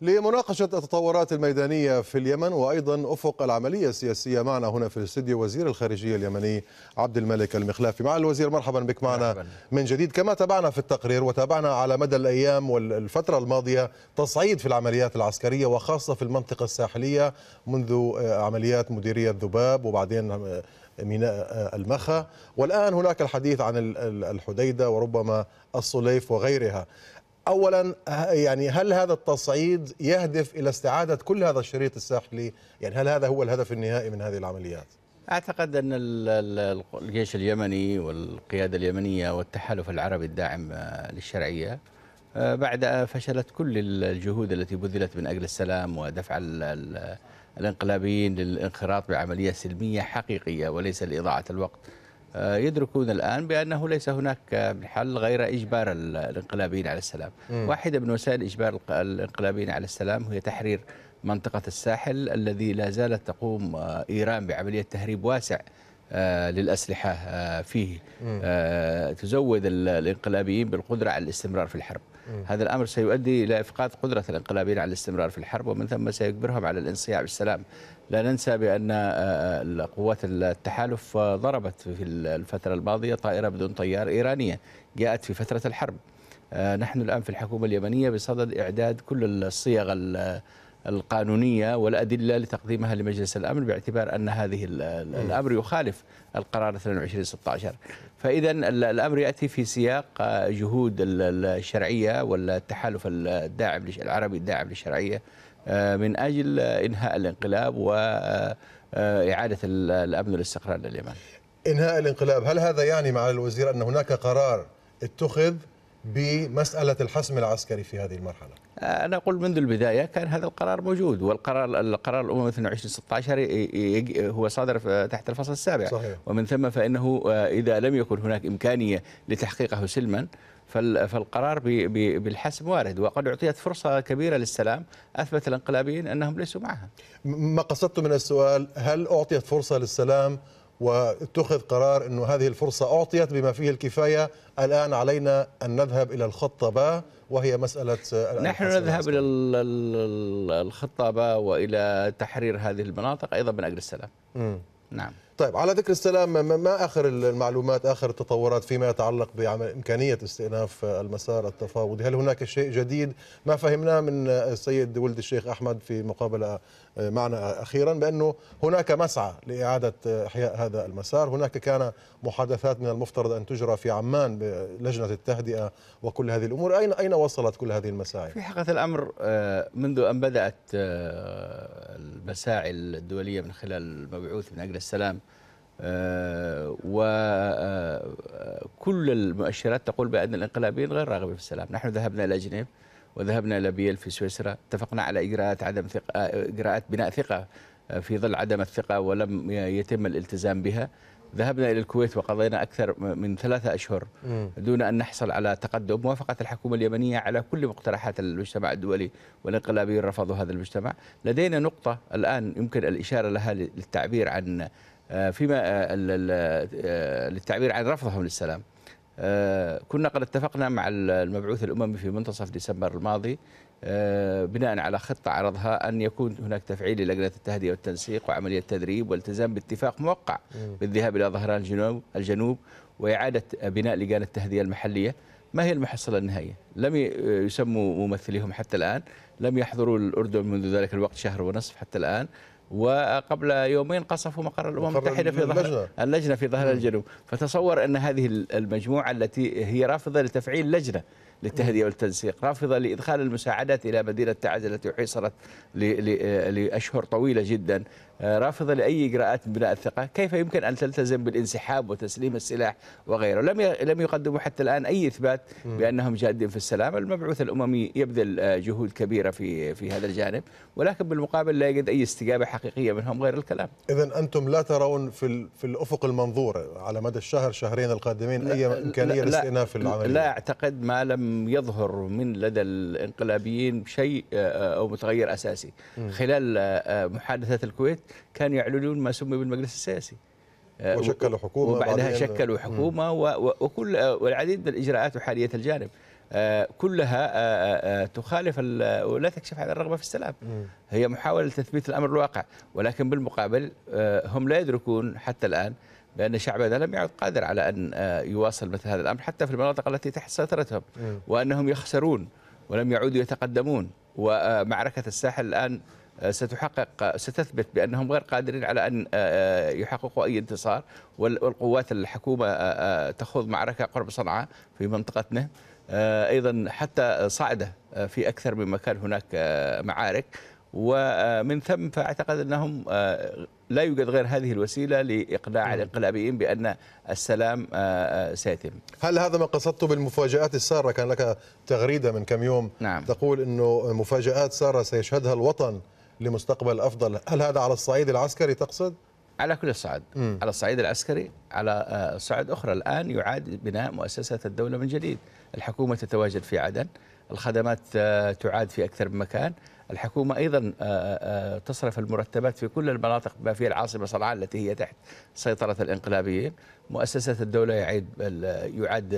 لمناقشة التطورات الميدانية في اليمن وأيضا أفق العملية السياسية معنا هنا في الاستديو وزير الخارجية اليمني عبد الملك المخلافي مع الوزير مرحبا بك معنا مرحبا. من جديد كما تابعنا في التقرير وتابعنا على مدى الأيام والفترة الماضية تصعيد في العمليات العسكرية وخاصة في المنطقة الساحلية منذ آه، عمليات مديرية ذباب وبعدين آه، ميناء آه، المخا والآن هناك الحديث عن الحديدة وربما الصليف وغيرها اولا يعني هل هذا التصعيد يهدف الى استعاده كل هذا الشريط الساحلي يعني هل هذا هو الهدف النهائي من هذه العمليات اعتقد ان الجيش اليمني والقياده اليمنيه والتحالف العربي الداعم آه، للشرعيه آه، بعد آه، فشلت كل الجهود التي بذلت من اجل السلام ودفع الانقلابيين للانخراط بعمليه سلميه حقيقيه وليس لاضاعه الوقت آه، يدركون الآن بأنه ليس هناك آه، حل غير إجبار الانقلابيين على السلام م. واحدة من وسائل إجبار الانقلابيين على السلام هي تحرير منطقة الساحل الذي لا زالت تقوم آه، إيران بعملية تهريب واسع آه، للأسلحة آه، فيه آه، تزود الانقلابيين بالقدرة على الاستمرار في الحرب هذا الأمر سيؤدي إلى إفقاد قدرة الانقلابيين على الاستمرار في الحرب ومن ثم سيجبرهم على الانصياع بالسلام لا ننسى بأن قوات التحالف ضربت في الفترة الماضية طائرة بدون طيار إيرانية جاءت في فترة الحرب نحن الآن في الحكومة اليمنية بصدد إعداد كل الصيغ القانونية والأدلة لتقديمها لمجلس الأمن باعتبار أن هذه الأمر يخالف القرار 2216 فإذا الأمر يأتي في سياق آه، جهود الشرعية والتحالف الداعم العربي الداعم للشرعية آه، من أجل إنهاء الانقلاب وإعادة آه، الأمن والاستقرار لليمن إنهاء الانقلاب هل هذا يعني مع الوزير أن هناك قرار اتخذ بمسألة الحسم العسكري في هذه المرحلة آه، أنا أقول منذ البداية كان هذا القرار موجود والقرار القرار الأمم 2216 هو صادر تحت الفصل السابع صحيح. ومن ثم فإنه آه، إذا لم يكن هناك إمكانية لتحقيقه سلما فالقرار بالحسم وارد وقد اعطيت فرصه كبيره للسلام اثبت الانقلابيين انهم ليسوا معها. ما قصدت من السؤال هل اعطيت فرصه للسلام واتخذ قرار أن هذه الفرصة أعطيت بما فيه الكفاية الآن علينا أن نذهب إلى الخطة با وهي مسألة نحن نذهب إلى الخطة با وإلى تحرير هذه المناطق أيضا من أجل السلام م. نعم طيب على ذكر السلام ما اخر المعلومات اخر التطورات فيما يتعلق بامكانيه استئناف المسار التفاوضي هل هناك شيء جديد ما فهمناه من السيد ولد الشيخ احمد في مقابله آه، معنا اخيرا بانه هناك مسعى لاعاده آه، احياء هذا المسار هناك كان محادثات من المفترض ان تجرى في عمان بلجنه التهدئه وكل هذه الامور اين اين وصلت كل هذه المساعي في حقيقه الامر آه، منذ ان بدات المساعي الدوليه من خلال المبعوث من اجل السلام آه، وكل آه، المؤشرات تقول بأن الانقلابيين غير راغبين في السلام نحن ذهبنا إلى جنيف وذهبنا إلى بيل في سويسرا اتفقنا على إجراءات عدم ثقة إجراءات بناء ثقة آه، في ظل عدم الثقة ولم يتم الالتزام بها ذهبنا إلى الكويت وقضينا أكثر من ثلاثة أشهر دون أن نحصل على تقدم وافقت الحكومة اليمنية على كل مقترحات المجتمع الدولي والانقلابيين رفضوا هذا المجتمع لدينا نقطة الآن يمكن الإشارة لها للتعبير عن آه، فيما آه، آه، للتعبير عن رفضهم للسلام كنا قد اتفقنا مع المبعوث الأممي في منتصف ديسمبر الماضي آه، بناء على خطة عرضها أن يكون هناك تفعيل للجنة التهدئة والتنسيق وعملية تدريب والتزام باتفاق موقع بالذهاب إلى ظهران الجنوب, الجنوب وإعادة بناء لجان التهدئة المحلية ما هي المحصلة النهائية؟ لم آه، يسموا ممثليهم حتى الآن لم يحضروا الأردن منذ ذلك الوقت شهر ونصف حتى الآن وقبل يومين قصفوا مقر الامم المتحده في ظهر اللجنه في ظهر الجنوب، فتصور ان هذه المجموعه التي هي رافضه لتفعيل لجنه للتهدئة والتنسيق رافضة لإدخال المساعدات إلى مدينة تعز التي حصرت لأشهر طويلة جدا رافضة لأي إجراءات بناء الثقة كيف يمكن أن تلتزم بالانسحاب وتسليم السلاح وغيره لم لم يقدموا حتى الآن أي إثبات بأنهم جادين في السلام المبعوث الأممي يبذل آه، جهود كبيرة في في هذا الجانب ولكن بالمقابل لا يجد أي استجابة حقيقية منهم غير الكلام إذا أنتم لا ترون في في الأفق المنظور على مدى الشهر شهرين القادمين أي إمكانية لاستئناف العملية لا أعتقد ما لم يظهر من لدى الانقلابيين شيء آه، أو متغير أساسي خلال آه، محادثة الكويت كانوا يعلنون ما سمي بالمجلس السياسي آه، وشكلوا حكومه وبعدها شكلوا حكومه وكل آه، والعديد من الاجراءات وحاليه الجانب آه، كلها تخالف ولا تكشف عن الرغبه في السلام هي محاوله تثبيت الامر الواقع ولكن بالمقابل هم لا يدركون حتى الان بان شعبنا لم يعد قادر على ان يواصل مثل هذا الامر حتى في المناطق التي تحت سيطرتهم وانهم يخسرون ولم يعودوا يتقدمون ومعركه الساحل الان ستحقق ستثبت بانهم غير قادرين على ان آه، آه، يحققوا اي انتصار والقوات الحكومه آه، تخوض معركه قرب صنعاء في منطقتنا ايضا حتى صعده في اكثر من مكان هناك معارك ومن ثم فاعتقد انهم لا يوجد غير هذه الوسيله لاقناع الانقلابيين بان السلام سيتم. هل هذا ما قصدته بالمفاجات الساره؟ كان لك تغريده من كم يوم نعم. تقول انه مفاجات ساره سيشهدها الوطن لمستقبل افضل هل هذا على الصعيد العسكري تقصد على كل الصعد على الصعيد العسكري على آه، صعد اخرى الان يعاد بناء مؤسسات الدوله من جديد الحكومه تتواجد في عدن الخدمات آه، تعاد في اكثر من مكان الحكومة أيضا آه، تصرف المرتبات في كل المناطق بما فيها العاصمة صنعاء التي هي تحت سيطرة الانقلابيين مؤسسة الدولة يعيد يعاد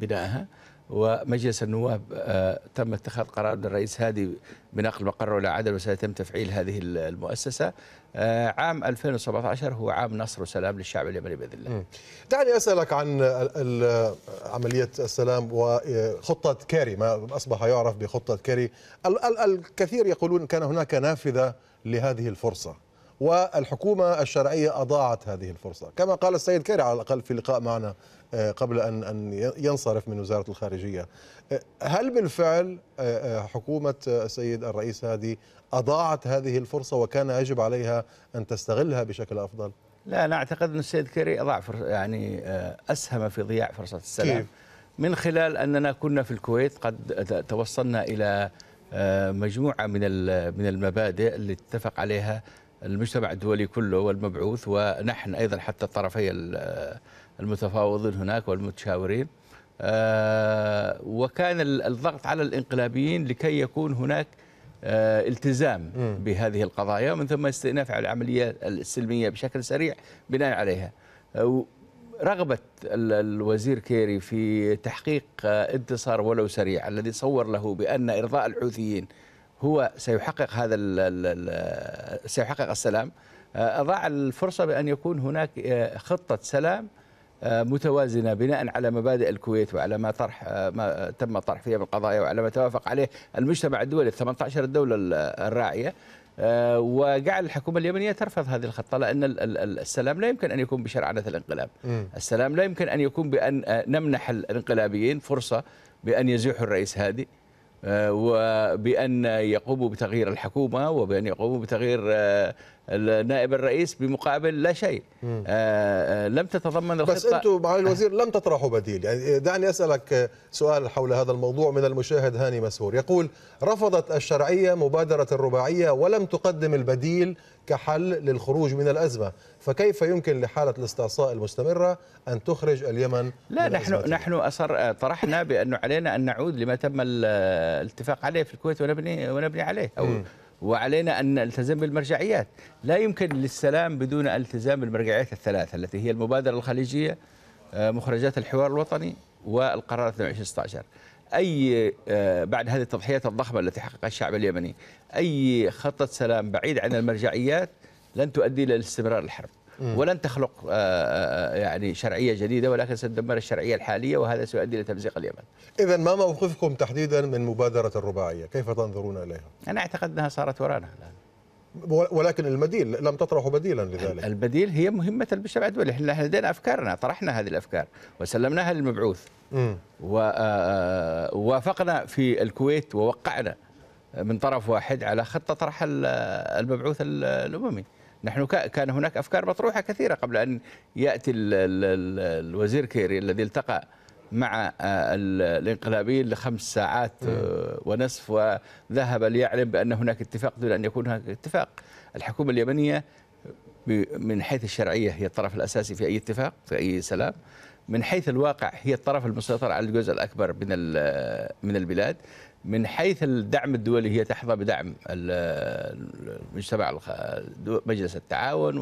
بنائها ومجلس النواب آه، تم اتخاذ قرار من الرئيس هادي بنقل مقره الى عدن وسيتم تفعيل هذه المؤسسه آه، عام 2017 هو عام نصر وسلام للشعب اليمني باذن الله. دعني اسالك عن عمليه السلام وخطه كاري ما اصبح يعرف بخطه كاري الكثير يقولون كان هناك نافذه لهذه الفرصه والحكومة الشرعية أضاعت هذه الفرصة كما قال السيد كيري على الأقل في لقاء معنا آه، قبل أن أن ينصرف من وزارة الخارجية آه، هل بالفعل آه، حكومة السيد الرئيس هادي أضاعت هذه الفرصة وكان يجب عليها أن تستغلها بشكل أفضل؟ لا أنا أعتقد أن السيد كيري أضاع يعني أسهم في ضياع فرصة السلام كيف؟ من خلال أننا كنا في الكويت قد توصلنا إلى مجموعة من من المبادئ اللي اتفق عليها المجتمع الدولي كله والمبعوث ونحن أيضا حتى الطرفي المتفاوضين هناك والمتشاورين آه، وكان الضغط على الانقلابيين لكي يكون هناك آه، التزام بهذه القضايا ومن ثم استئناف على العملية السلمية بشكل سريع بناء عليها آه، رغبة الوزير كيري في تحقيق انتصار ولو سريع الذي صور له بأن إرضاء الحوثيين هو سيحقق هذا سيحقق السلام آه، أضاع الفرصة بأن يكون هناك آه، خطة سلام آه، متوازنة بناء على مبادئ الكويت وعلى ما طرح ما تم الطرح فيها من وعلى ما توافق عليه المجتمع الدولي 18 الدولة الراعية وجعل الحكومة اليمنية ترفض هذه الخطة لأن السلام لا يمكن أن يكون بشرعنة الانقلاب السلام لا يمكن أن يكون بأن نمنح الانقلابيين فرصة بأن يزيحوا الرئيس هادي آه، وبأن يقوموا بتغيير الحكومة وبأن يقوموا بتغيير آه، النائب الرئيس بمقابل لا شيء آه،, آه لم تتضمن الخطه بس انتم معالي الوزير لم تطرحوا بديل يعني دعني اسالك سؤال حول هذا الموضوع من المشاهد هاني مسهور يقول رفضت الشرعيه مبادره الرباعيه ولم تقدم البديل كحل للخروج من الازمه فكيف يمكن لحاله الاستعصاء المستمره ان تخرج اليمن لا من نحن أزمتها؟ نحن اصر طرحنا بانه علينا ان نعود لما تم الاتفاق عليه في الكويت ونبني ونبني عليه او م. وعلينا أن نلتزم بالمرجعيات لا يمكن للسلام بدون التزام بالمرجعيات الثلاثة التي هي المبادرة الخليجية آه، مخرجات الحوار الوطني والقرار 2016 أي آه، بعد هذه التضحيات الضخمة التي حققها الشعب اليمني أي خطة سلام بعيد عن المرجعيات لن تؤدي إلى استمرار الحرب ولن تخلق آه، آه، آه، يعني شرعيه جديده ولكن ستدمر الشرعيه الحاليه وهذا سيؤدي الى تمزيق اليمن. اذا ما موقفكم تحديدا من مبادره الرباعيه؟ كيف تنظرون اليها؟ انا اعتقد انها صارت ورانا الان. ولكن البديل لم تطرحوا بديلا لذلك البديل هي مهمة البشر الدولي احنا لدينا أفكارنا طرحنا هذه الأفكار وسلمناها للمبعوث ووافقنا في الكويت ووقعنا من طرف واحد على خطة طرح المبعوث الأممي نحن كان هناك أفكار مطروحة كثيرة قبل أن يأتي الوزير كيري الذي التقى مع آه، الانقلابيين لخمس ساعات آه، ونصف وذهب ليعلم بأن هناك اتفاق دون أن يكون هناك اتفاق الحكومة اليمنية من حيث الشرعية هي الطرف الأساسي في أي اتفاق في أي سلام من حيث الواقع هي الطرف المسيطر على الجزء الأكبر من آه، من البلاد من حيث الدعم الدولي هي تحظى بدعم المجتمع مجلس التعاون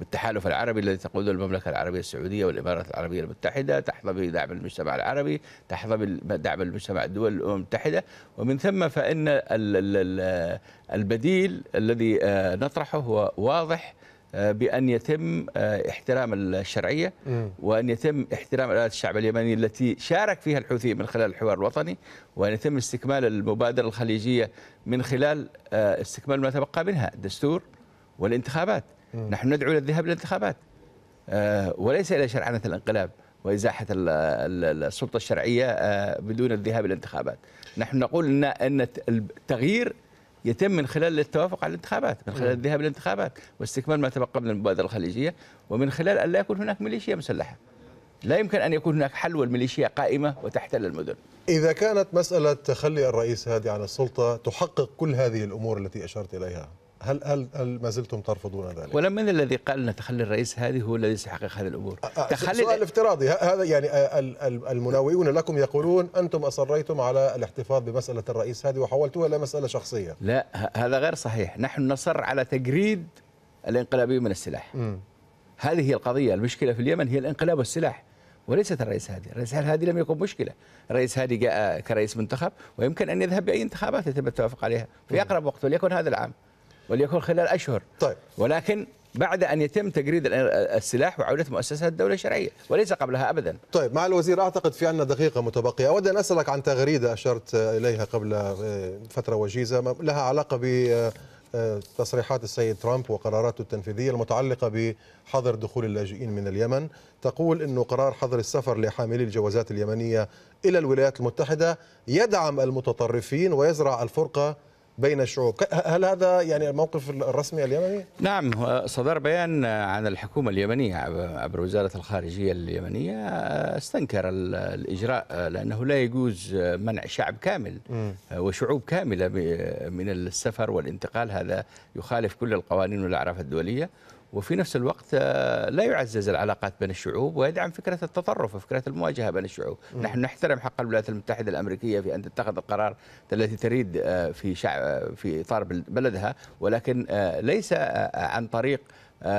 والتحالف العربي الذي تقوده المملكه العربيه السعوديه والامارات العربيه المتحده تحظى بدعم المجتمع العربي تحظى بدعم المجتمع الدول الامم المتحده ومن ثم فان البديل الذي آه، نطرحه هو واضح آه، بأن يتم آه، احترام الشرعية وأن يتم احترام آلات الشعب اليمني التي شارك فيها الحوثي من خلال الحوار الوطني وأن يتم استكمال المبادرة الخليجية من خلال آه، استكمال ما تبقى منها الدستور والانتخابات نحن ندعو إلى الذهاب للانتخابات وليس إلى شرعنة الانقلاب وإزاحة السلطة الشرعية بدون الذهاب للانتخابات نحن نقول إن التغيير يتم من خلال التوافق على الانتخابات من خلال نعم. الذهاب للانتخابات واستكمال ما تبقى من المبادرة الخليجية ومن خلال أن لا يكون هناك ميليشيا مسلحة لا يمكن أن يكون هناك حل والميليشيا قائمة وتحتل المدن إذا كانت مسألة تخلي الرئيس هادي عن السلطة تحقق كل هذه الأمور التي أشرت إليها هل هل هل ما زلتم ترفضون ذلك؟ ولم من الذي قال ان تخلي الرئيس هذه هو الذي سيحقق هذه الامور؟ تخلي سؤال افتراضي هذا يعني المناوئون لكم يقولون انتم اصريتم على الاحتفاظ بمساله الرئيس هذه وحولتوها الى مساله شخصيه. لا هذا غير صحيح، نحن نصر على تجريد الانقلابيين من السلاح. م. هذه هي القضيه، المشكله في اليمن هي الانقلاب والسلاح. وليست الرئيس هادي الرئيس هادي لم يكن مشكلة الرئيس هادي جاء كرئيس منتخب ويمكن أن يذهب بأي انتخابات يتم التوافق عليها في أقرب وقت وليكن هذا العام وليكن خلال أشهر طيب ولكن بعد أن يتم تجريد السلاح وعودة مؤسسات الدولة الشرعية وليس قبلها أبدا طيب مع الوزير أعتقد في عندنا دقيقة متبقية أود أن أسألك عن تغريدة أشرت إليها قبل آه، فترة وجيزة لها علاقة ب آه، آه، تصريحات السيد ترامب وقراراته التنفيذية المتعلقة بحظر دخول اللاجئين من اليمن تقول أنه قرار حظر السفر لحاملي الجوازات اليمنية إلى الولايات المتحدة يدعم المتطرفين ويزرع الفرقة بين الشعوب هل هذا يعني الموقف الرسمي اليمني؟ نعم صدر بيان عن الحكومة اليمنية عبر وزارة الخارجية اليمنية آه، استنكر الإجراء آه، لأنه لا يجوز آه، منع شعب كامل وشعوب كاملة من السفر والانتقال هذا يخالف كل القوانين والأعراف الدولية وفي نفس الوقت آه، لا يعزز العلاقات بين الشعوب ويدعم فكره التطرف وفكره المواجهه بين الشعوب، م. نحن نحترم حق الولايات المتحده الامريكيه في ان تتخذ القرار التي تريد آه، في شعب آه، في اطار بلدها ولكن ليس عن طريق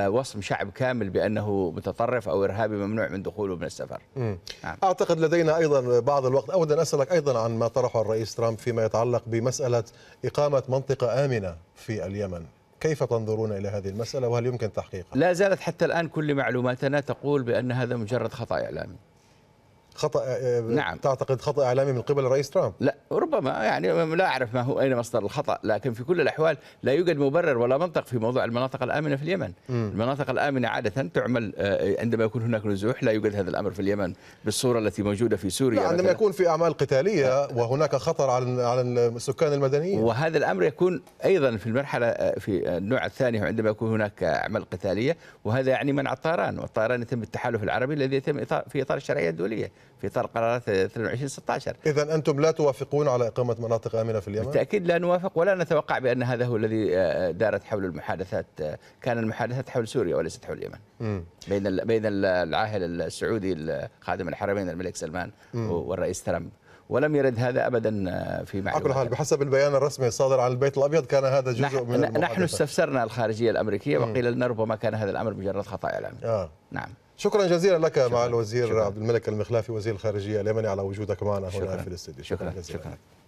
وصم شعب كامل بانه متطرف او ارهابي ممنوع من دخوله من السفر. نعم. اعتقد لدينا ايضا بعض الوقت، اود ان اسالك ايضا عن ما طرحه الرئيس ترامب فيما يتعلق بمساله اقامه منطقه امنه في اليمن. كيف تنظرون إلى هذه المسألة وهل يمكن تحقيقها؟ لا زالت حتى الآن كل معلوماتنا تقول بأن هذا مجرد خطأ إعلامي خطا آه، آه، نعم تعتقد خطا اعلامي من قبل الرئيس ترامب لا ربما يعني لا اعرف ما هو اين مصدر الخطا لكن في كل الاحوال لا يوجد مبرر ولا منطق في موضوع المناطق الامنه في اليمن م. المناطق الامنه عاده تعمل آه، عندما يكون هناك نزوح لا يوجد هذا الامر في اليمن بالصوره التي موجوده في سوريا لا عندما يكون في اعمال قتاليه وهناك خطر على على السكان المدنيين وهذا الامر يكون ايضا في المرحله في النوع الثاني عندما يكون هناك اعمال قتاليه وهذا يعني منع الطيران والطيران يتم التحالف العربي الذي يتم في اطار الشرعيه الدوليه في اطار قرارات 22 16 اذا انتم لا توافقون على اقامه مناطق امنه في اليمن بالتاكيد لا نوافق ولا نتوقع بان هذا هو الذي آه، دارت حول المحادثات آه، كان المحادثات حول سوريا وليست حول اليمن م. بين بين العاهل السعودي خادم الحرمين الملك سلمان م. والرئيس ترامب ولم يرد هذا ابدا آه، في معلومات على كل حال بحسب البيان الرسمي الصادر عن البيت الابيض كان هذا جزء نحن من المحادثة. نحن استفسرنا الخارجيه الامريكيه وقيل لنا ربما كان هذا الامر مجرد خطا اعلامي آه. نعم شكرا جزيلا لك مع الوزير عبد الملك المخلافي وزير الخارجيه اليمني على وجودك معنا هنا شكرا. في الاستديو شكرا, شكرا جزيلا شكرا.